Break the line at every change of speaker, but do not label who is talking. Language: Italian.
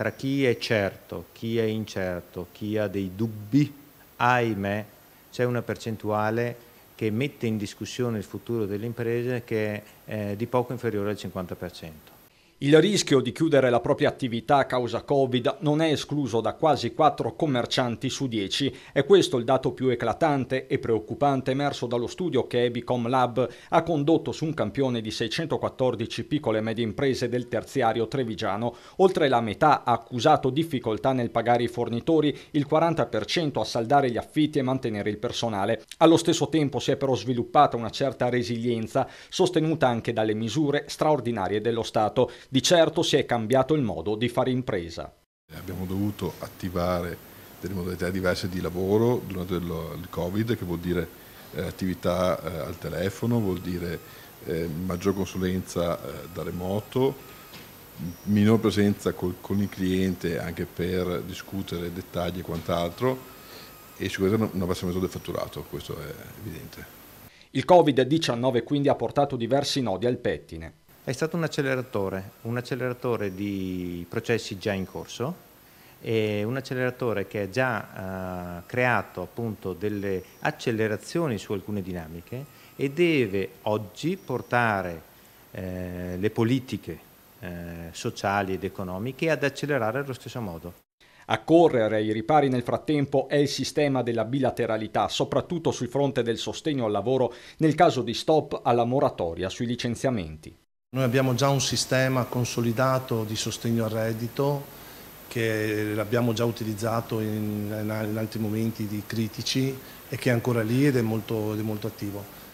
tra chi è certo, chi è incerto, chi ha dei dubbi, ahimè, c'è una percentuale che mette in discussione il futuro delle imprese
che è eh, di poco inferiore al 50%. Il rischio di chiudere la propria attività a causa Covid non è escluso da quasi 4 commercianti su 10 È questo il dato più eclatante e preoccupante emerso dallo studio che Ebicom Lab ha condotto su un campione di 614 piccole e medie imprese del terziario trevigiano. Oltre la metà ha accusato difficoltà nel pagare i fornitori, il 40% a saldare gli affitti e mantenere il personale. Allo stesso tempo si è però sviluppata una certa resilienza, sostenuta anche dalle misure straordinarie dello Stato di certo si è cambiato il modo di fare impresa.
Abbiamo dovuto attivare delle modalità diverse di lavoro durante il Covid, che vuol dire eh, attività eh, al telefono, vuol dire eh, maggior consulenza da remoto, minor presenza con il cliente anche per discutere dettagli e quant'altro e sicuramente un abbassamento del fatturato, questo è evidente.
Il Covid-19 quindi ha portato diversi nodi al pettine. È stato un acceleratore,
un acceleratore di
processi già in corso, è un acceleratore che ha già eh, creato appunto delle accelerazioni su alcune dinamiche e deve oggi portare eh, le politiche eh, sociali ed economiche ad accelerare allo stesso modo.
A correre ai ripari nel frattempo è il sistema della bilateralità, soprattutto sul fronte del sostegno al lavoro nel caso di stop alla moratoria
sui licenziamenti. Noi abbiamo già un sistema consolidato di sostegno al reddito che l'abbiamo già utilizzato in, in, altri momenti critici e che è ancora lì ed è molto, ed è molto attivo.